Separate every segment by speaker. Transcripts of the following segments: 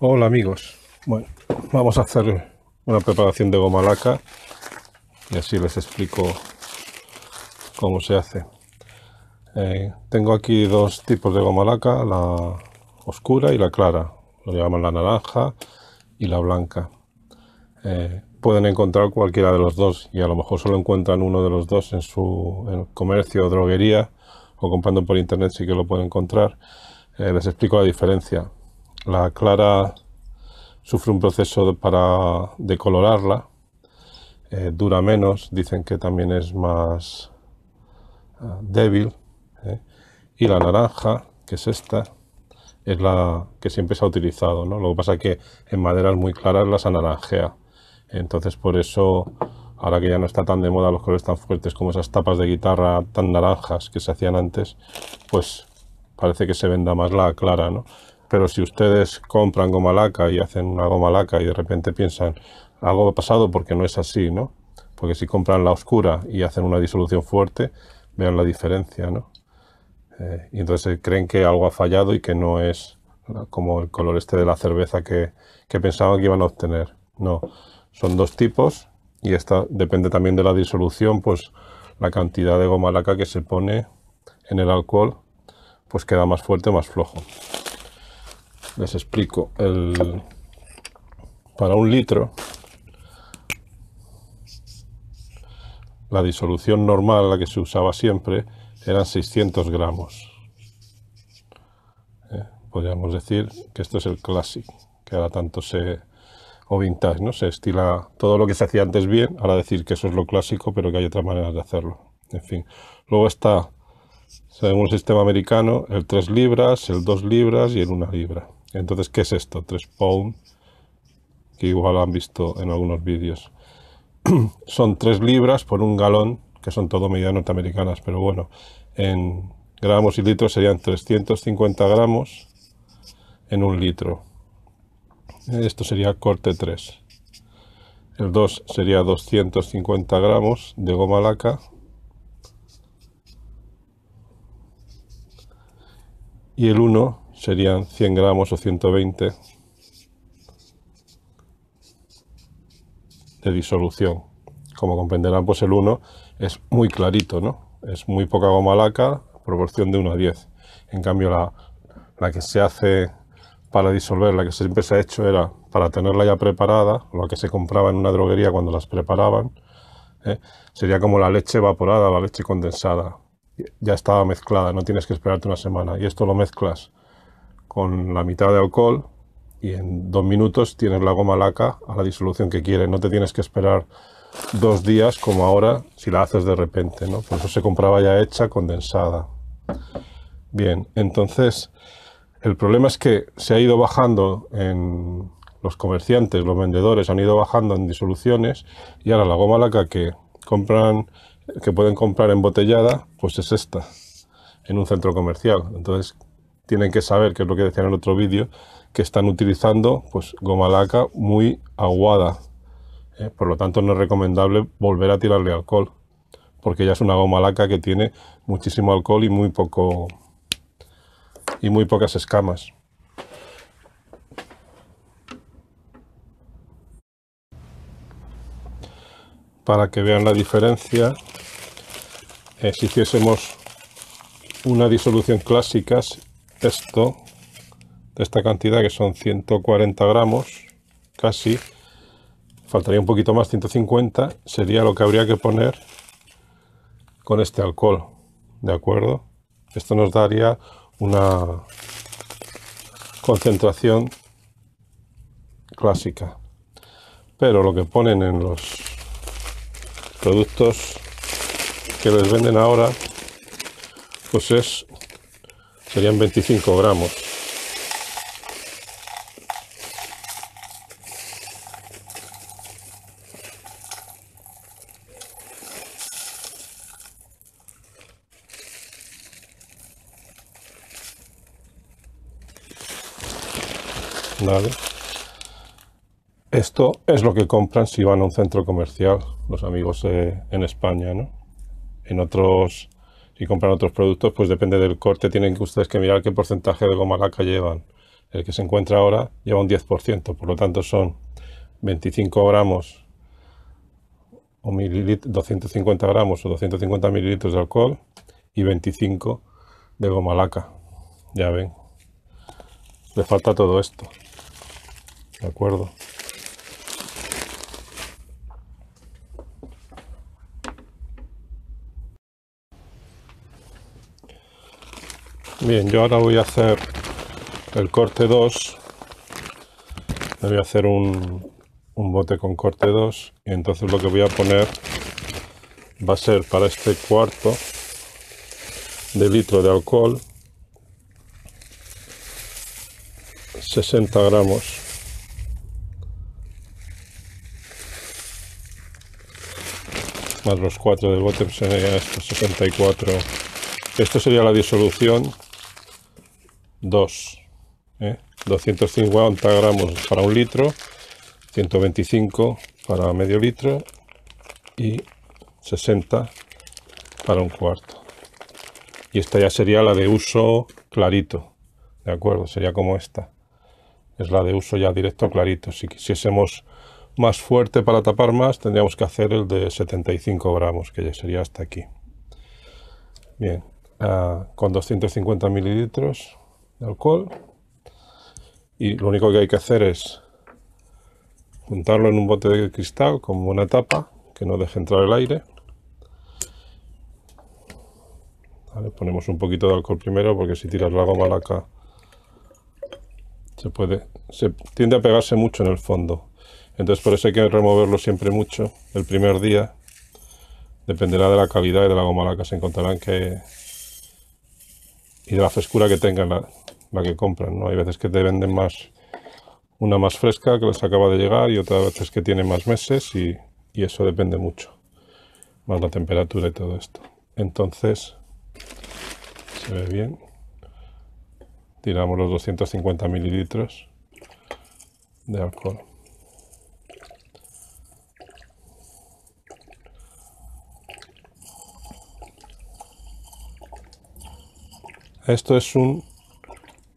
Speaker 1: Hola amigos, bueno, vamos a hacer una preparación de goma laca y así les explico cómo se hace. Eh, tengo aquí dos tipos de goma laca, la oscura y la clara, lo llaman la naranja y la blanca. Eh, pueden encontrar cualquiera de los dos y a lo mejor solo encuentran uno de los dos en su comercio o droguería o comprando por internet sí que lo pueden encontrar. Eh, les explico la diferencia la clara sufre un proceso para decolorarla, eh, dura menos, dicen que también es más ah, débil. Eh. Y la naranja, que es esta, es la que siempre se ha utilizado. ¿no? Lo que pasa es que en maderas muy claras las anaranjea. Entonces por eso, ahora que ya no está tan de moda los colores tan fuertes como esas tapas de guitarra tan naranjas que se hacían antes, pues parece que se venda más la clara. ¿no? Pero si ustedes compran goma laca y hacen una goma laca y de repente piensan, algo ha pasado porque no es así, ¿no? Porque si compran la oscura y hacen una disolución fuerte, vean la diferencia, ¿no? Eh, y entonces eh, creen que algo ha fallado y que no es como el color este de la cerveza que, que pensaban que iban a obtener. No, son dos tipos y esta depende también de la disolución, pues la cantidad de goma laca que se pone en el alcohol, pues queda más fuerte o más flojo les explico. para un litro, la disolución normal, la que se usaba siempre, eran 600 gramos. Eh, podríamos decir que esto es el clásico, que ahora tanto se... o vintage, ¿no? Se estila todo lo que se hacía antes bien, ahora decir que eso es lo clásico, pero que hay otra manera de hacerlo. En fin, luego está, según el sistema americano, el 3 libras, el 2 libras y el 1 libra. Entonces, ¿qué es esto? 3 pound, que igual han visto en algunos vídeos. son 3 libras por un galón, que son todo medidas norteamericanas, pero bueno, en gramos y litros serían 350 gramos en un litro. Esto sería corte 3. El 2 sería 250 gramos de goma laca. Y el 1 serían 100 gramos o 120 de disolución. Como comprenderán, pues el 1 es muy clarito, ¿no? Es muy poca goma laca, proporción de 1 a 10. En cambio, la, que se hace para disolver, la que siempre se ha hecho era para tenerla ya preparada, lo que se compraba en una droguería cuando las preparaban, ¿eh? sería como la leche evaporada, la leche condensada. Ya estaba mezclada, no tienes que esperarte una semana. Y esto lo mezclas con la mitad de alcohol y en dos minutos tienes la goma laca a la disolución que quieres. No te tienes que esperar dos días como ahora si la haces de repente. ¿no? Por eso se compraba ya hecha, condensada. Bien, entonces el problema es que se ha ido bajando en los comerciantes, los vendedores han ido bajando en disoluciones y ahora la goma laca que compran, que pueden comprar embotellada, pues es esta en un centro comercial. Entonces tienen que saber, que es lo que decía en el otro vídeo, que están utilizando pues, goma laca muy aguada. Eh, por lo tanto, no es recomendable volver a tirarle alcohol, porque ya es una goma laca que tiene muchísimo alcohol y muy, poco, y muy pocas escamas. Para que vean la diferencia, eh, si hiciésemos una disolución clásica esto, de esta cantidad que son 140 gramos, casi, faltaría un poquito más, 150, sería lo que habría que poner con este alcohol, ¿de acuerdo? Esto nos daría una concentración clásica. Pero lo que ponen en los productos que les venden ahora, pues es serían 25 gramos. Vale. Esto es lo que compran si van a un centro comercial, los amigos eh, en España, ¿no? En otros y compran otros productos, pues depende del corte, tienen que ustedes que mirar qué porcentaje de goma laca llevan. El que se encuentra ahora lleva un 10%, por lo tanto son 25 gramos o 250 gramos o 250 mililitros de alcohol y 25 de goma laca. Ya ven, le falta todo esto. ¿De acuerdo? Bien, yo ahora voy a hacer el corte 2. voy a hacer un, un bote con corte 2 y entonces lo que voy a poner va a ser para este cuarto de litro de alcohol 60 gramos más los 4 del bote serían estos 64 esto sería la disolución 2, 250 ¿eh? gramos para un litro, 125 para medio litro y 60 para un cuarto. Y esta ya sería la de uso clarito, ¿de acuerdo? Sería como esta. Es la de uso ya directo clarito. Si quisiésemos más fuerte para tapar más, tendríamos que hacer el de 75 gramos, que ya sería hasta aquí. Bien, ah, con 250 mililitros alcohol y lo único que hay que hacer es juntarlo en un bote de cristal con una tapa que no deje entrar el aire ponemos un poquito de alcohol primero porque si tiras la goma laca se puede se tiende a pegarse mucho en el fondo entonces por eso hay que removerlo siempre mucho el primer día dependerá de la calidad de la goma laca se encontrarán que y de la frescura que tengan la, que compran. ¿no? Hay veces que te venden más una más fresca que les acaba de llegar y otras veces que tienen más meses y, y eso depende mucho, más la temperatura y todo esto. Entonces, se ve bien. Tiramos los 250 mililitros de alcohol. Esto es un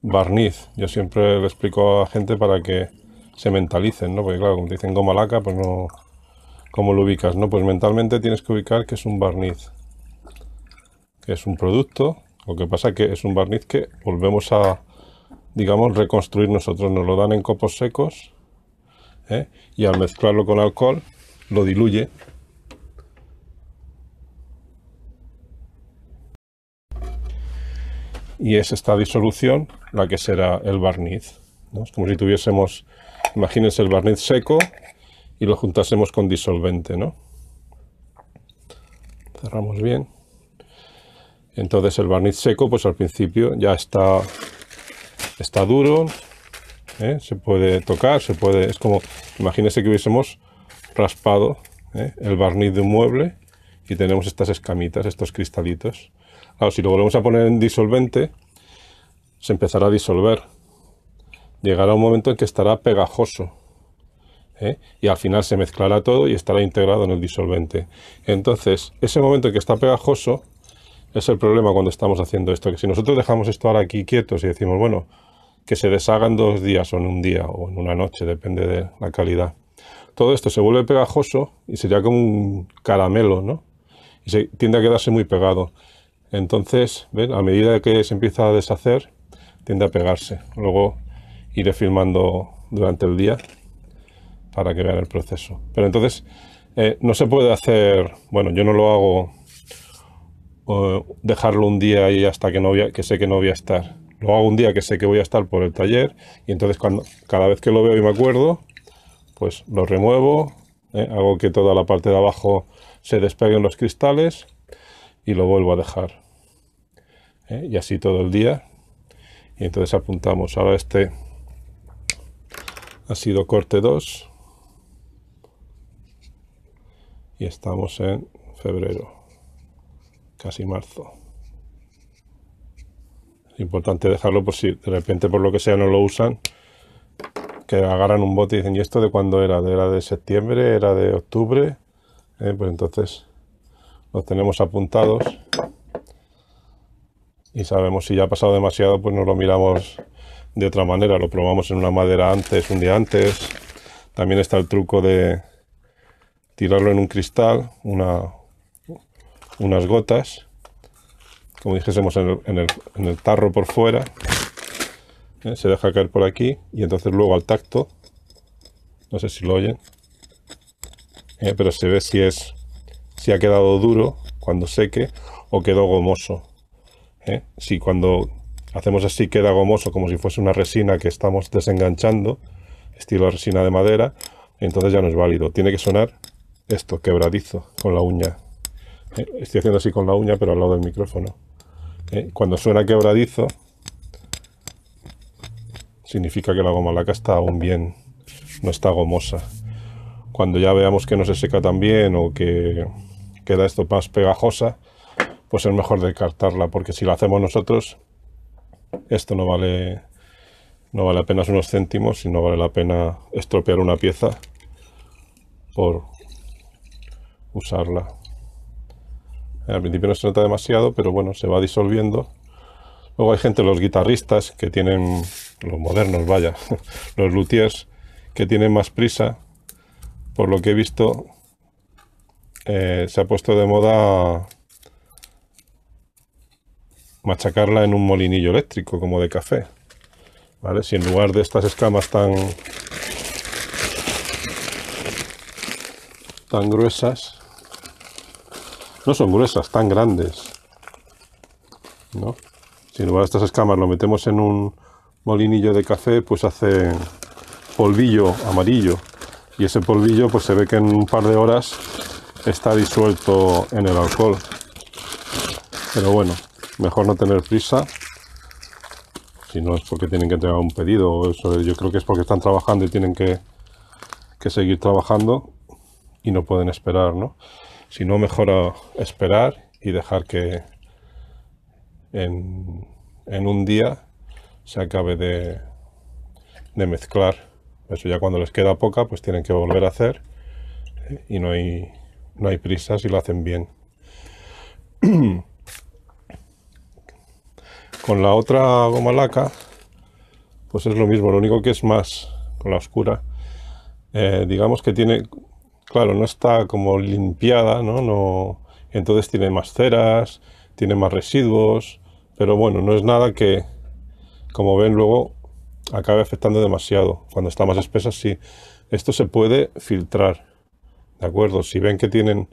Speaker 1: barniz. Yo siempre le explico a gente para que se mentalicen, ¿no? Porque claro, como dicen goma laca, pues no... ¿Cómo lo ubicas? No, pues mentalmente tienes que ubicar que es un barniz. Que es un producto. Lo que pasa que es un barniz que volvemos a, digamos, reconstruir nosotros. Nos lo dan en copos secos. ¿eh? Y al mezclarlo con alcohol, lo diluye y es esta disolución la que será el barniz. Es como si tuviésemos, imagínense el barniz seco y lo juntásemos con disolvente. ¿no? Cerramos bien. Entonces el barniz seco, pues al principio ya está, está duro, ¿eh? se puede tocar, se puede, es como, imagínense que hubiésemos raspado ¿eh? el barniz de un mueble y tenemos estas escamitas, estos cristalitos si lo volvemos a poner en disolvente, se empezará a disolver. Llegará un momento en que estará pegajoso. ¿eh? Y al final se mezclará todo y estará integrado en el disolvente. Entonces, ese momento en que está pegajoso es el problema cuando estamos haciendo esto. Que si nosotros dejamos esto ahora aquí quietos y decimos, bueno, que se deshagan dos días o en un día o en una noche, depende de la calidad. Todo esto se vuelve pegajoso y sería como un caramelo, ¿no? Y se tiende a quedarse muy pegado. Entonces, a medida que se empieza a deshacer, tiende a pegarse. Luego iré filmando durante el día para que vean el proceso. Pero entonces, eh, no se puede hacer, bueno, yo no lo hago dejarlo un día ahí hasta que, no que sé que no voy a estar. Lo hago un día que sé que voy a estar por el taller y entonces cuando, cada vez que lo veo y me acuerdo, pues lo remuevo, eh, hago que toda la parte de abajo se despeguen los cristales y lo vuelvo a dejar. ¿eh? y así todo el día. Y entonces apuntamos, ahora este ha sido corte 2 y estamos en febrero, casi marzo. importante dejarlo por si de repente por lo que sea no lo usan, que agarran un bote y dicen, ¿y esto de cuándo era? ¿Era de septiembre? ¿Era de octubre? ¿Eh? pues entonces los tenemos apuntados y sabemos si ya ha pasado demasiado, pues no lo miramos de otra manera. Lo probamos en una madera antes, un día antes. También está el truco de tirarlo en un cristal, una, unas gotas, como dijésemos en el, tarro por fuera. ¿eh? Se deja caer por aquí y entonces luego al tacto, no sé si lo oyen, ¿eh? pero se ve si es si ha quedado duro cuando seque o quedó gomoso. ¿eh? Si cuando hacemos así queda gomoso como si fuese una resina que estamos desenganchando, estilo resina de madera, entonces ya no es válido. Tiene que sonar esto, quebradizo, con la uña. ¿Eh? Estoy haciendo así con la uña, pero al lado del micrófono. ¿Eh? Cuando suena quebradizo, significa que la goma laca está aún bien, no está gomosa. Cuando ya veamos que no se seca tan bien o que queda esto más pegajosa, pues es mejor descartarla, porque si la hacemos nosotros, esto no vale, no vale apenas unos céntimos y no vale la pena estropear una pieza por usarla. Al principio no se nota demasiado, pero bueno, se va disolviendo. Luego hay gente, los guitarristas, que tienen, los modernos, vaya, los luthiers, que tienen más prisa. Por lo que he visto, eh, se ha puesto de moda machacarla en un molinillo eléctrico como de café. ¿Vale? Si en lugar de estas escamas tan, tan gruesas, no son gruesas, tan grandes, ¿no? Si en lugar de estas escamas lo metemos en un molinillo de café, pues hace polvillo amarillo. Y ese polvillo pues se ve que en un par de horas está disuelto en el alcohol. Pero bueno, mejor no tener prisa. Si no es porque tienen que entregar un pedido, eso yo creo que es porque están trabajando y tienen que, seguir trabajando y no pueden esperar, ¿no? Si no, mejor esperar y dejar que en, en un día se acabe de, de mezclar. Eso ya cuando les queda poca, pues tienen que volver a hacer eh, y no hay, no hay prisa si lo hacen bien. Con la otra goma laca, pues es lo mismo, lo único que es más con la oscura. Eh, digamos que tiene, claro, no está como limpiada, ¿no? no entonces tiene más ceras, tiene más residuos, pero bueno, no es nada que, como ven luego, acabe afectando demasiado. Cuando está más espesa, sí. Esto se puede filtrar, ¿de acuerdo? Si ven que tienen,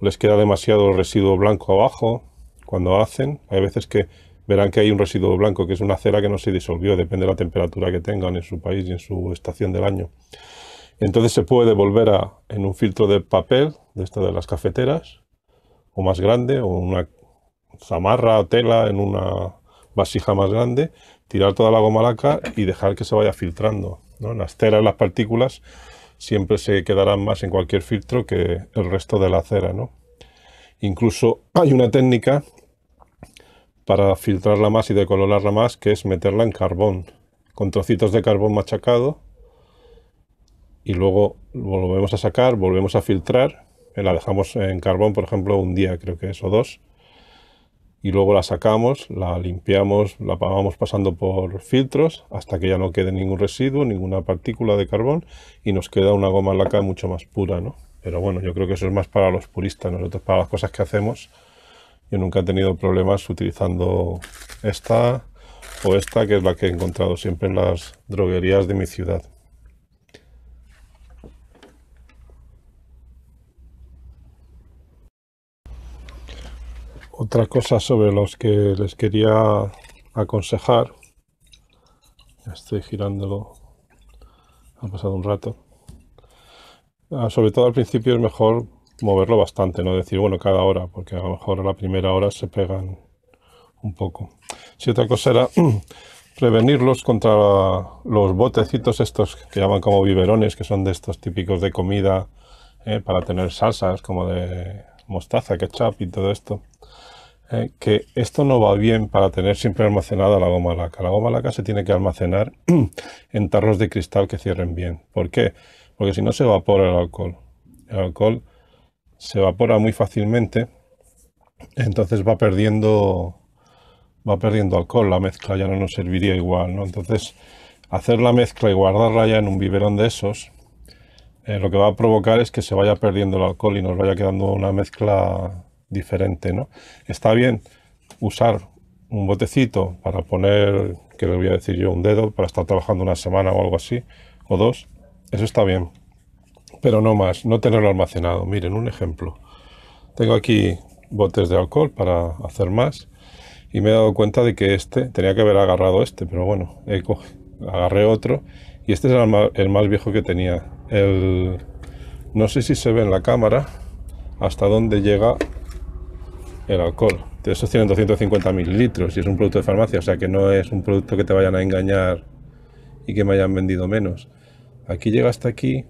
Speaker 1: les queda demasiado residuo blanco abajo, cuando hacen, hay veces que verán que hay un residuo blanco, que es una cera que no se disolvió, depende de la temperatura que tengan en su país y en su estación del año. Entonces se puede volver a, en un filtro de papel, de esta de las cafeteras, o más grande, o una zamarra o tela en una vasija más grande, tirar toda la goma laca y dejar que se vaya filtrando. ¿no? Las ceras, las partículas, siempre se quedarán más en cualquier filtro que el resto de la cera. ¿no? Incluso hay una técnica para filtrarla más y decolorarla más, que es meterla en carbón, con trocitos de carbón machacado. Y luego volvemos a sacar, volvemos a filtrar. Eh, la dejamos en carbón, por ejemplo, un día, creo que eso, o dos. Y luego la sacamos, la limpiamos, la vamos pasando por filtros hasta que ya no quede ningún residuo, ninguna partícula de carbón y nos queda una goma laca mucho más pura, ¿no? Pero bueno, yo creo que eso es más para los puristas. Nosotros para las cosas que hacemos yo nunca he tenido problemas utilizando esta o esta, que es la que he encontrado siempre en las droguerías de mi ciudad. Otra cosa sobre los que les quería aconsejar, estoy girándolo, ha pasado un rato, ah, sobre todo al principio es mejor moverlo bastante, no decir, bueno, cada hora, porque a lo mejor a la primera hora se pegan un poco. Si otra cosa era prevenirlos contra los botecitos estos que llaman como biberones, que son de estos típicos de comida ¿eh? para tener salsas como de mostaza, ketchup y todo esto. ¿eh? que esto no va bien para tener siempre almacenada la goma laca. La goma laca se tiene que almacenar en tarros de cristal que cierren bien. ¿Por qué? Porque si no se evapora el alcohol. El alcohol se evapora muy fácilmente, entonces va perdiendo, va perdiendo alcohol, la mezcla ya no nos serviría igual, ¿no? Entonces, hacer la mezcla y guardarla ya en un biberón de esos, eh, lo que va a provocar es que se vaya perdiendo el alcohol y nos vaya quedando una mezcla diferente, ¿no? Está bien usar un botecito para poner, que le voy a decir yo, un dedo, para estar trabajando una semana o algo así, o dos, eso está bien, pero no más, no tenerlo almacenado. Miren, un ejemplo. Tengo aquí botes de alcohol para hacer más y me he dado cuenta de que este, tenía que haber agarrado este, pero bueno, he agarré otro y este es el más, viejo que tenía. no sé si se ve en la cámara hasta dónde llega el alcohol. De esos tienen 250 mililitros y es un producto de farmacia, o sea que no es un producto que te vayan a engañar y que me hayan vendido menos. Aquí llega hasta aquí,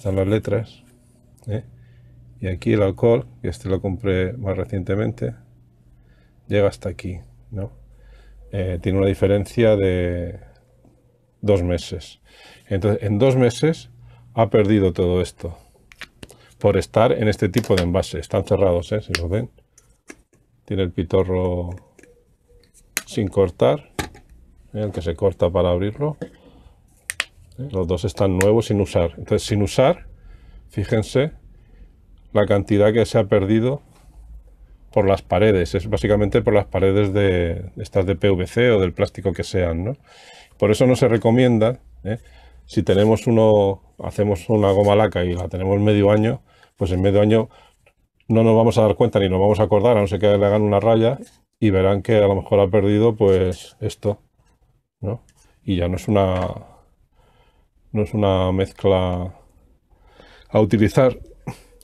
Speaker 1: están las letras. ¿eh? Y aquí el alcohol, que este lo compré más recientemente, llega hasta aquí. ¿no? Eh, tiene una diferencia de dos meses. Entonces, en dos meses ha perdido todo esto por estar en este tipo de envase. Están cerrados, ¿eh? si lo ven. Tiene el pitorro sin cortar, el que se corta para abrirlo. Los dos están nuevos sin usar. Entonces, sin usar, fíjense la cantidad que se ha perdido por las paredes. Es básicamente por las paredes de estas de PVC o del plástico que sean. ¿no? Por eso no se recomienda, ¿eh? si tenemos uno, hacemos una goma laca y la tenemos medio año, pues en medio año no nos vamos a dar cuenta ni nos vamos a acordar, a no ser que le hagan una raya y verán que a lo mejor ha perdido pues esto, ¿no? Y ya no es una, no es una mezcla a utilizar.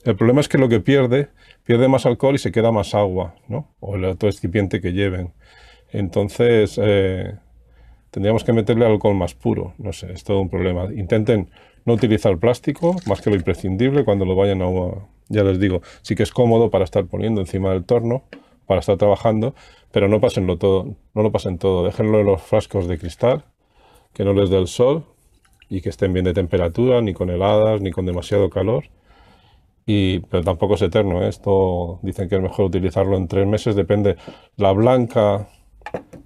Speaker 1: El problema es que lo que pierde, pierde más alcohol y se queda más agua, ¿no? O el otro excipiente que lleven. Entonces, eh, tendríamos que meterle alcohol más puro. No sé, es todo un problema. Intenten no utilizar plástico, más que lo imprescindible, cuando lo vayan a... Ya les digo, sí que es cómodo para estar poniendo encima del torno, para estar trabajando, pero no pasenlo todo, no lo pasen todo. Déjenlo en los frascos de cristal, que no les dé el sol, y que estén bien de temperatura, ni con heladas, ni con demasiado calor. Y, pero tampoco es eterno. ¿eh? Esto dicen que es mejor utilizarlo en tres meses, depende. La blanca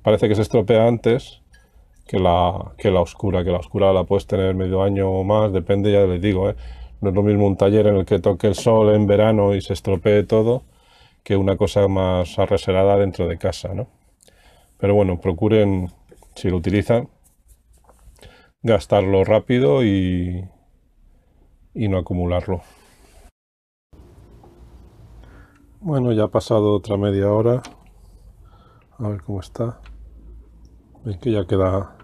Speaker 1: parece que se estropea antes que la, que la oscura, que la oscura la puedes tener medio año o más, depende, ya les digo. ¿eh? No es lo mismo un taller en el que toque el sol en verano y se estropee todo que una cosa más arreserada dentro de casa. ¿no? Pero bueno, procuren, si lo utilizan, gastarlo rápido y, y no acumularlo. Bueno, ya ha pasado otra media hora. A ver cómo está. Ven que ya queda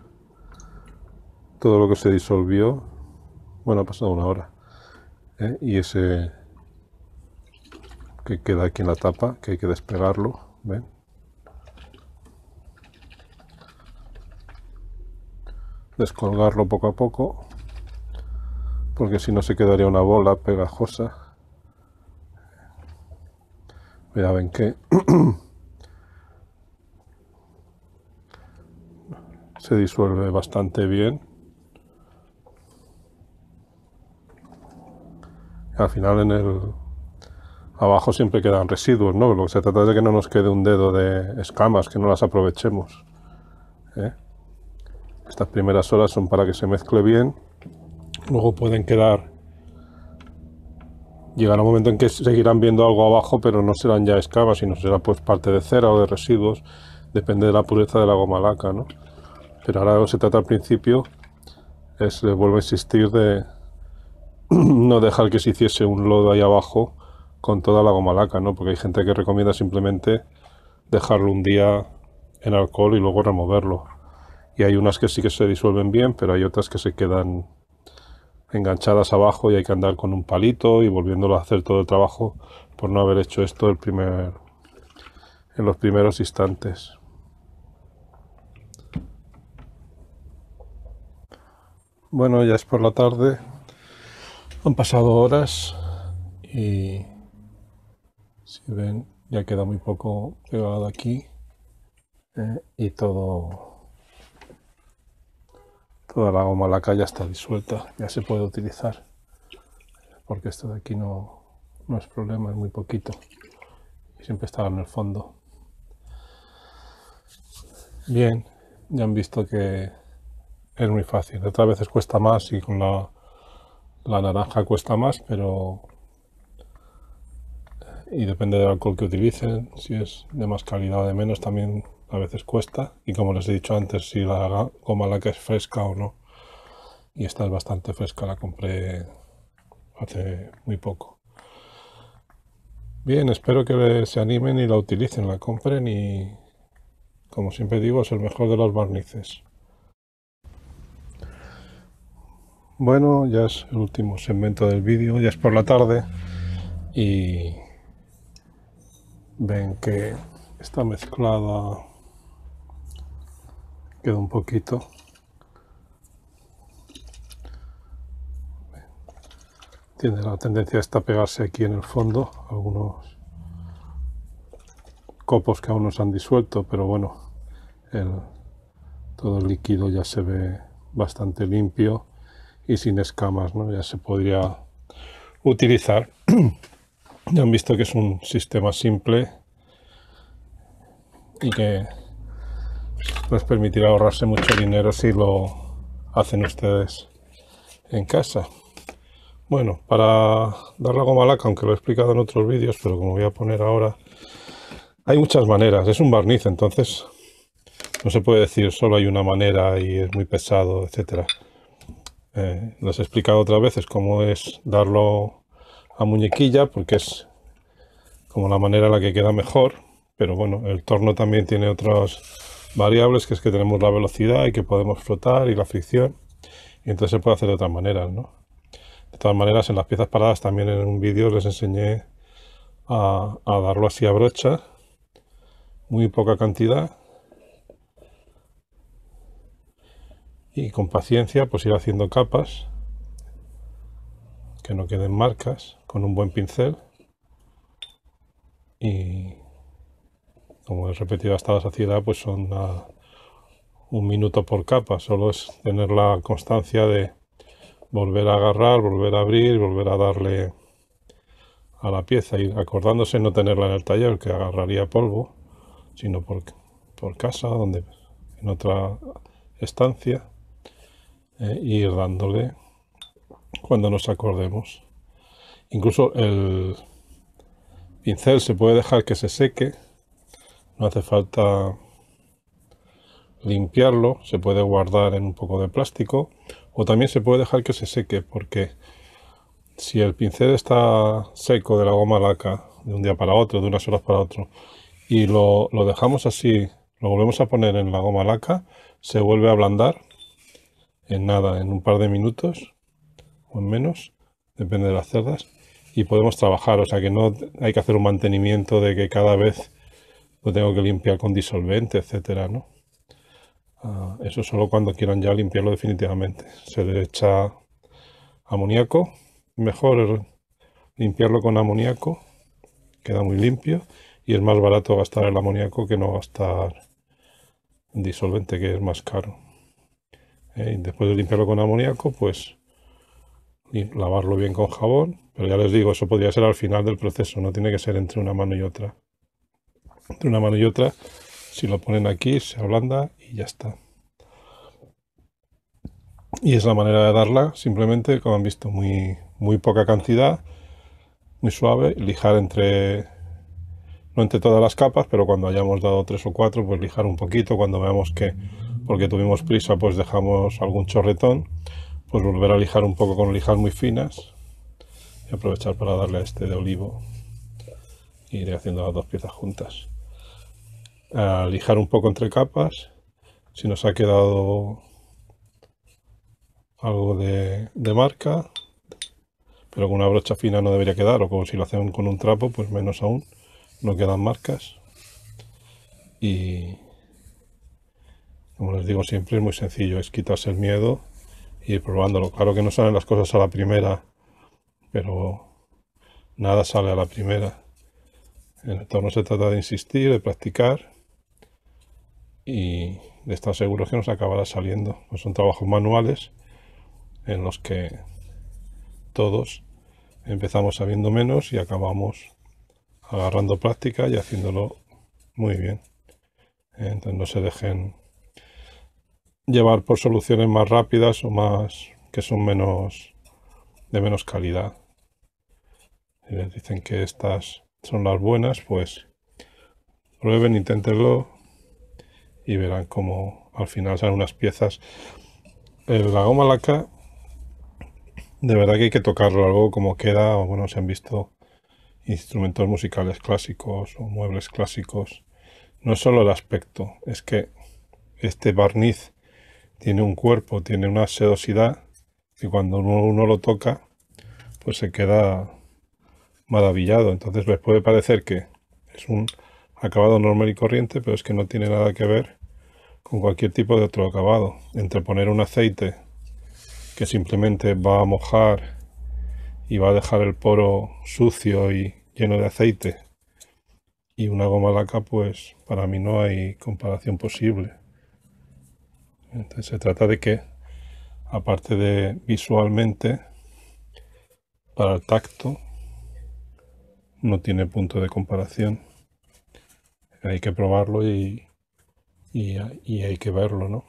Speaker 1: todo lo que se disolvió. Bueno, ha pasado una hora. ¿eh? Y ese que queda aquí en la tapa, que hay que despegarlo. ¿Ven? descolgarlo poco a poco porque si no se quedaría una bola pegajosa ya ven que se disuelve bastante bien al final en el abajo siempre quedan residuos no lo que se trata es de que no nos quede un dedo de escamas que no las aprovechemos ¿eh? Estas primeras horas son para que se mezcle bien. Luego pueden quedar... Llegará un momento en que seguirán viendo algo abajo, pero no serán ya escamas, sino será pues parte de cera o de residuos. Depende de la pureza de la goma laca, ¿no? Pero ahora se trata al principio, es, les vuelvo a insistir, de no dejar que se hiciese un lodo ahí abajo con toda la goma laca, ¿no? Porque hay gente que recomienda simplemente dejarlo un día en alcohol y luego removerlo y hay unas que sí que se disuelven bien, pero hay otras que se quedan enganchadas abajo y hay que andar con un palito y volviéndolo a hacer todo el trabajo por no haber hecho esto el primer, en los primeros instantes. Bueno, ya es por la tarde, han pasado horas y si ven ya queda muy poco pegado aquí eh, y todo Toda la goma laca ya está disuelta, ya se puede utilizar. Porque esto de aquí no, es problema, es muy poquito. Y siempre estará en el fondo. Bien, ya han visto que es muy fácil. Otras veces cuesta más y con la, la naranja cuesta más, pero y depende del alcohol que utilicen, si es de más calidad o de menos también a veces cuesta y como les he dicho antes si la la que es fresca o no y esta es bastante fresca la compré hace muy poco bien espero que se animen y la utilicen la compren y como siempre digo es el mejor de los barnices bueno ya es el último segmento del vídeo ya es por la tarde y ven que está mezclada queda un poquito. Tiene la tendencia esta a pegarse aquí en el fondo, algunos copos que aún no se han disuelto, pero bueno, todo el líquido ya se ve bastante limpio y sin escamas, ya se podría utilizar. ya han visto que es un sistema simple y que les permitirá ahorrarse mucho dinero si lo hacen ustedes en casa. Bueno, para dar la goma laca, aunque lo he explicado en otros vídeos, pero como voy a poner ahora, hay muchas maneras. Es un barniz, entonces no se puede decir solo hay una manera y es muy pesado, etc. Eh, les he explicado otras veces cómo es darlo a muñequilla, porque es como la manera en la que queda mejor, pero bueno, el torno también tiene otras variables, que es que tenemos la velocidad y que podemos flotar y la fricción. Y entonces se puede hacer de otras maneras, ¿no? De todas maneras, en las piezas paradas también en un vídeo les enseñé a, a darlo así a brocha. Muy poca cantidad. Y con paciencia, pues ir haciendo capas. Que no queden marcas. Con un buen pincel. Y como he repetido hasta la saciedad, pues son un minuto por capa, solo es tener la constancia de volver a agarrar, volver a abrir, volver a darle a la pieza y acordándose no tenerla en el taller que agarraría polvo, sino por, casa, donde en otra estancia, eh, ir dándole cuando nos acordemos. Incluso el pincel se puede dejar que se seque no hace falta limpiarlo, se puede guardar en un poco de plástico o también se puede dejar que se seque porque si el pincel está seco de la goma laca de un día para otro, de unas horas para otro y lo, dejamos así, lo volvemos a poner en la goma laca, se vuelve a ablandar en nada, en un par de minutos o en menos, depende de las cerdas y podemos trabajar, o sea que no hay que hacer un mantenimiento de que cada vez pues tengo que limpiar con disolvente, etcétera, ¿no? Ah, eso solo cuando quieran ya limpiarlo definitivamente. Se le echa amoníaco, mejor limpiarlo con amoníaco, queda muy limpio y es más barato gastar el amoníaco que no gastar disolvente que es más caro. Eh, y después de limpiarlo con amoníaco, pues lavarlo bien con jabón, pero ya les digo, eso podría ser al final del proceso, no tiene que ser entre una mano y otra de una mano y otra. Si lo ponen aquí, se ablanda y ya está. Y es la manera de darla, simplemente, como han visto, muy, muy poca cantidad, muy suave, lijar entre, no entre todas las capas, pero cuando hayamos dado tres o cuatro, pues lijar un poquito, cuando veamos que, porque tuvimos prisa, pues dejamos algún chorretón, pues volver a lijar un poco con lijas muy finas, y aprovechar para darle a este de olivo, y iré haciendo las dos piezas juntas a lijar un poco entre capas si nos ha quedado algo de, marca pero con una brocha fina no debería quedar o como si lo hacemos con un trapo pues menos aún no quedan marcas y como les digo siempre es muy sencillo es quitarse el miedo y ir probándolo claro que no salen las cosas a la primera pero nada sale a la primera en el entorno se trata de insistir de practicar y de estar seguros que nos acabará saliendo. Pues son trabajos manuales en los que todos empezamos sabiendo menos y acabamos agarrando práctica y haciéndolo muy bien. Entonces no se dejen llevar por soluciones más rápidas o más que son menos de menos calidad. Si les dicen que estas son las buenas, pues prueben, inténtenlo, y verán cómo al final salen unas piezas. La goma laca, de verdad que hay que tocarlo, algo como queda, o bueno, se han visto instrumentos musicales clásicos o muebles clásicos. No es solo el aspecto, es que este barniz tiene un cuerpo, tiene una sedosidad y cuando uno lo toca, pues se queda maravillado. Entonces les puede parecer que es un acabado normal y corriente, pero es que no tiene nada que ver con cualquier tipo de otro acabado. Entre poner un aceite que simplemente va a mojar y va a dejar el poro sucio y lleno de aceite y una goma laca, pues para mí no hay comparación posible. Entonces se trata de que, aparte de visualmente, para el tacto, no tiene punto de comparación hay que probarlo y, y, hay que verlo, ¿no?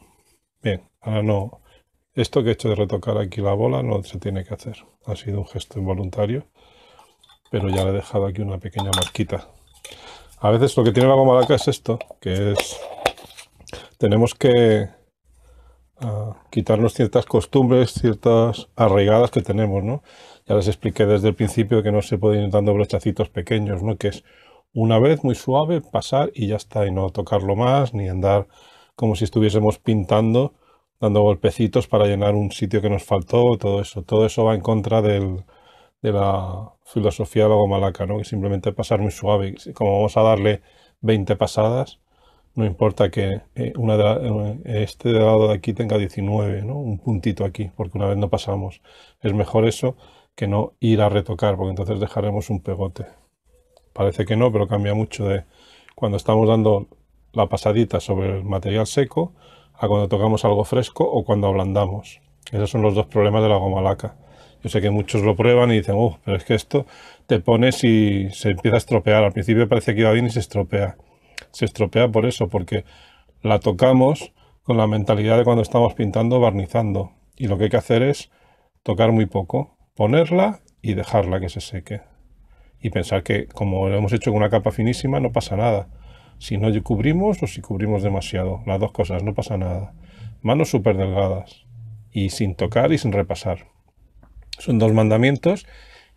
Speaker 1: Bien, ahora no, esto que he hecho de retocar aquí la bola no se tiene que hacer, ha sido un gesto involuntario, pero ya le he dejado aquí una pequeña marquita. A veces lo que tiene la goma laca es esto, que es, tenemos que ah, quitarnos ciertas costumbres, ciertas arraigadas que tenemos, ¿no? Ya les expliqué desde el principio que no se pueden ir dando brochacitos pequeños, ¿no? Que es una vez, muy suave, pasar y ya está, y no tocarlo más, ni andar como si estuviésemos pintando, dando golpecitos para llenar un sitio que nos faltó, todo eso. Todo eso va en contra del, de la filosofía de la gomalaca, ¿no? que simplemente pasar muy suave. Como vamos a darle 20 pasadas, no importa que eh, una eh, este de lado de aquí tenga 19, ¿no? un puntito aquí, porque una vez no pasamos. Es mejor eso que no ir a retocar, porque entonces dejaremos un pegote parece que no, pero cambia mucho de cuando estamos dando la pasadita sobre el material seco a cuando tocamos algo fresco o cuando ablandamos. Esos son los dos problemas de la goma laca. Yo sé que muchos lo prueban y dicen, uff, oh, pero es que esto te pones y se empieza a estropear. Al principio parece que va bien y se estropea. Se estropea por eso, porque la tocamos con la mentalidad de cuando estamos pintando, barnizando. Y lo que hay que hacer es tocar muy poco, ponerla y dejarla que se seque y pensar que como lo hemos hecho con una capa finísima no pasa nada. Si no cubrimos o si cubrimos demasiado, las dos cosas, no pasa nada. Manos súper delgadas y sin tocar y sin repasar. Son dos mandamientos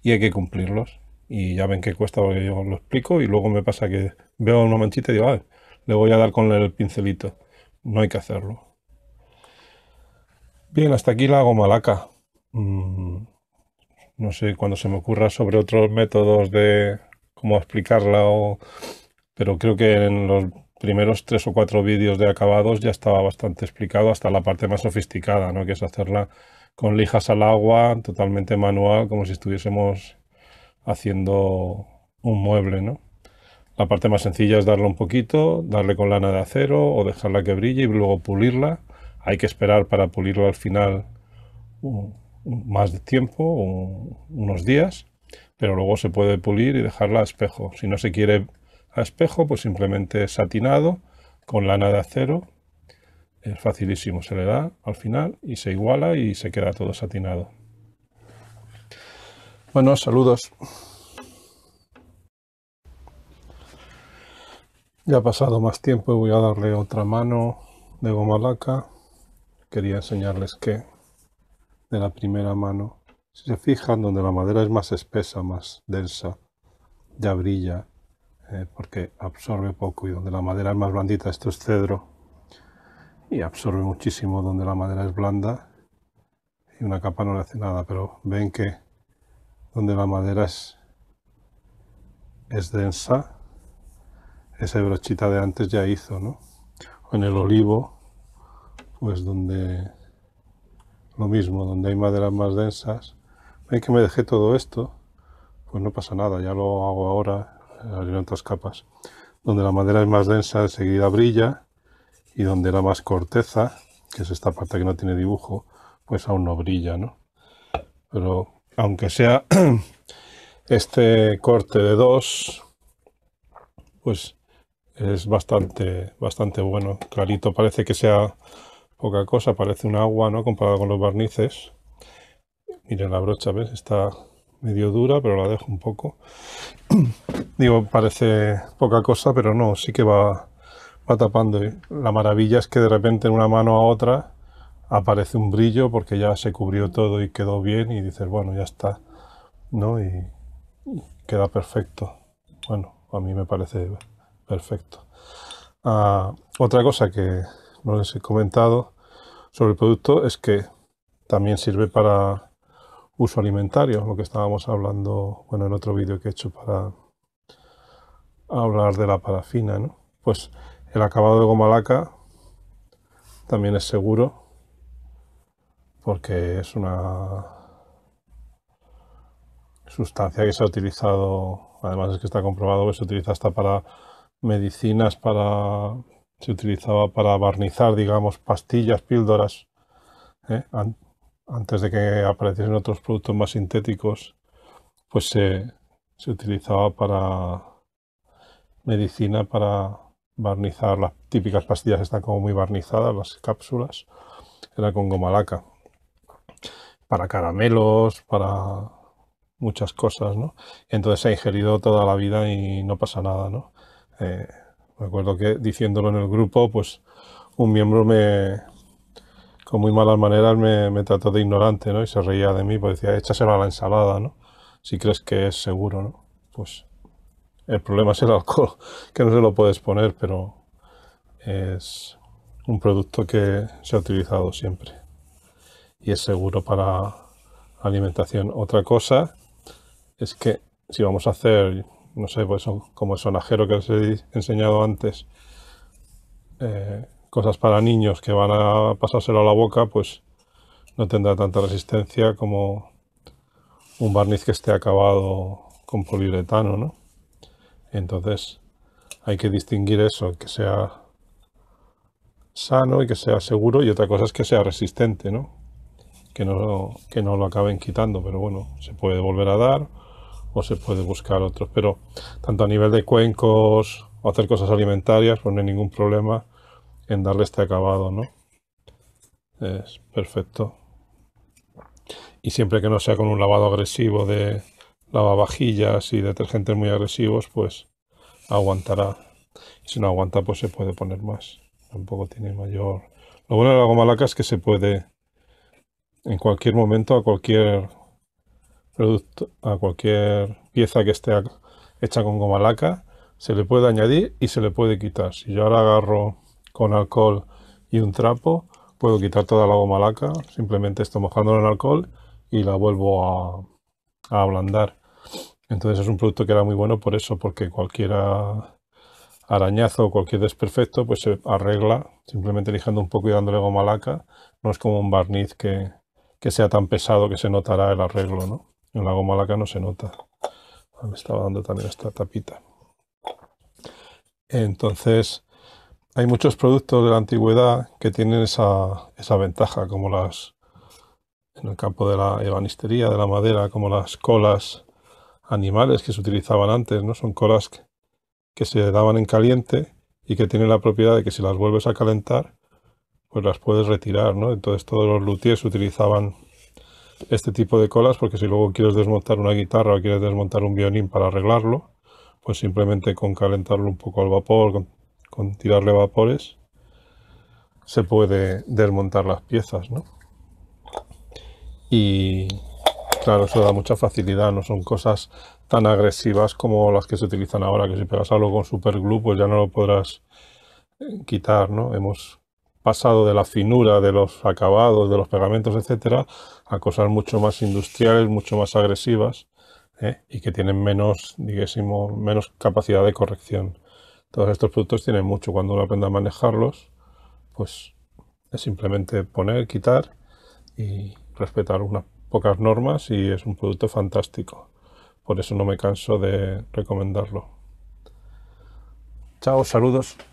Speaker 1: y hay que cumplirlos. Y ya ven que cuesta porque yo lo explico y luego me pasa que veo una manchita y digo, ah, le voy a dar con el pincelito. No hay que hacerlo. Bien, hasta aquí la goma laca. Mm, no sé, cuando se me ocurra sobre otros métodos de cómo explicarla, o... pero creo que en los primeros tres o cuatro vídeos de acabados ya estaba bastante explicado hasta la parte más sofisticada, ¿no? que es hacerla con lijas al agua, totalmente manual, como si estuviésemos haciendo un mueble. ¿no? La parte más sencilla es darle un poquito, darle con lana de acero o dejarla que brille y luego pulirla. Hay que esperar para pulirla al final más de tiempo, unos días, pero luego se puede pulir y dejarla a espejo. Si no se quiere a espejo, pues simplemente satinado con lana de acero. Es facilísimo, se le da al final y se iguala y se queda todo satinado. Bueno, saludos. Ya ha pasado más tiempo y voy a darle otra mano de goma laca. Quería enseñarles que de la primera mano. Si se fijan, donde la madera es más espesa, más densa, ya brilla, eh, porque absorbe poco, y donde la madera es más blandita, esto es cedro, y absorbe muchísimo donde la madera es blanda, y una capa no le hace nada, pero ven que donde la madera es, es densa, esa brochita de antes ya hizo, ¿no? O en el olivo, pues donde lo mismo, donde hay maderas más densas. ven que me dejé todo esto, pues no pasa nada, ya lo hago ahora, en otras capas. Donde la madera es más densa, enseguida brilla, y donde la más corteza, que es esta parte que no tiene dibujo, pues aún no brilla, ¿no? Pero aunque sea este corte de dos, pues es bastante, bastante bueno, clarito, parece que sea poca cosa, parece un agua, ¿no? Comparado con los barnices. Miren la brocha, ¿ves? Está medio dura, pero la dejo un poco. Digo, parece poca cosa, pero no, sí que va, va tapando. La maravilla es que de repente en una mano a otra aparece un brillo porque ya se cubrió todo y quedó bien y dices, bueno, ya está, ¿no? Y queda perfecto. Bueno, a mí me parece perfecto. Ah, otra cosa que no les he comentado sobre el producto es que también sirve para uso alimentario, lo que estábamos hablando bueno, en otro vídeo que he hecho para hablar de la parafina. Pues el acabado de goma laca también es seguro porque es una sustancia que se ha utilizado, además es que está comprobado que se utiliza hasta para medicinas, para se utilizaba para barnizar, digamos, pastillas, píldoras, ¿eh? antes de que apareciesen otros productos más sintéticos, pues se, utilizaba para medicina, para barnizar las típicas pastillas, están como muy barnizadas, las cápsulas, era con goma laca, para caramelos, para muchas cosas, ¿no? Entonces se ha ingerido toda la vida y no pasa nada, ¿no? Eh, Recuerdo acuerdo que diciéndolo en el grupo, pues un miembro me, con muy malas maneras, me, trató de ignorante, ¿no? Y se reía de mí, pues decía, échaselo a la ensalada, ¿no? Si crees que es seguro, ¿no? Pues el problema es el alcohol, que no se lo puedes poner, pero es un producto que se ha utilizado siempre y es seguro para alimentación. Otra cosa es que si vamos a hacer no sé, pues son, como el sonajero que os he enseñado antes, eh, cosas para niños que van a pasárselo a la boca, pues no tendrá tanta resistencia como un barniz que esté acabado con poliuretano, ¿no? Entonces hay que distinguir eso, que sea sano y que sea seguro y otra cosa es que sea resistente, ¿no? Que no, que no lo acaben quitando, pero bueno, se puede volver a dar o se puede buscar otros. Pero tanto a nivel de cuencos o hacer cosas alimentarias, pues no hay ningún problema en darle este acabado, ¿no? Es perfecto. Y siempre que no sea con un lavado agresivo de lavavajillas y detergentes muy agresivos, pues aguantará. Y si no aguanta, pues se puede poner más. Tampoco tiene mayor... Lo bueno de la goma es que se puede en cualquier momento, a cualquier producto, a cualquier pieza que esté hecha con goma laca, se le puede añadir y se le puede quitar. Si yo ahora agarro con alcohol y un trapo, puedo quitar toda la goma laca, simplemente esto mojándolo en alcohol y la vuelvo a, a ablandar. Entonces es un producto que era muy bueno por eso, porque cualquier arañazo o cualquier desperfecto pues se arregla simplemente lijando un poco y dándole goma laca. No es como un barniz que, que sea tan pesado que se notará el arreglo, ¿no? En la goma laca no se nota. Ah, me estaba dando también esta tapita. Entonces, hay muchos productos de la antigüedad que tienen esa, ventaja, como las, en el campo de la ebanistería, de la madera, como las colas animales que se utilizaban antes, ¿no? Son colas que, se daban en caliente y que tienen la propiedad de que si las vuelves a calentar, pues las puedes retirar, ¿no? Entonces todos los luthiers utilizaban este tipo de colas, porque si luego quieres desmontar una guitarra o quieres desmontar un violín para arreglarlo, pues simplemente con calentarlo un poco al vapor, con, tirarle vapores, se puede desmontar las piezas, ¿no? Y claro, eso da mucha facilidad, no son cosas tan agresivas como las que se utilizan ahora, que si pegas algo con superglue, pues ya no lo podrás eh, quitar, ¿no? Hemos pasado de la finura de los acabados, de los pegamentos, etcétera, a cosas mucho más industriales, mucho más agresivas ¿eh? y que tienen menos, menos capacidad de corrección. Todos estos productos tienen mucho. Cuando uno aprende a manejarlos, pues es simplemente poner, quitar y respetar unas pocas normas y es un producto fantástico. Por eso no me canso de recomendarlo. Chao, saludos.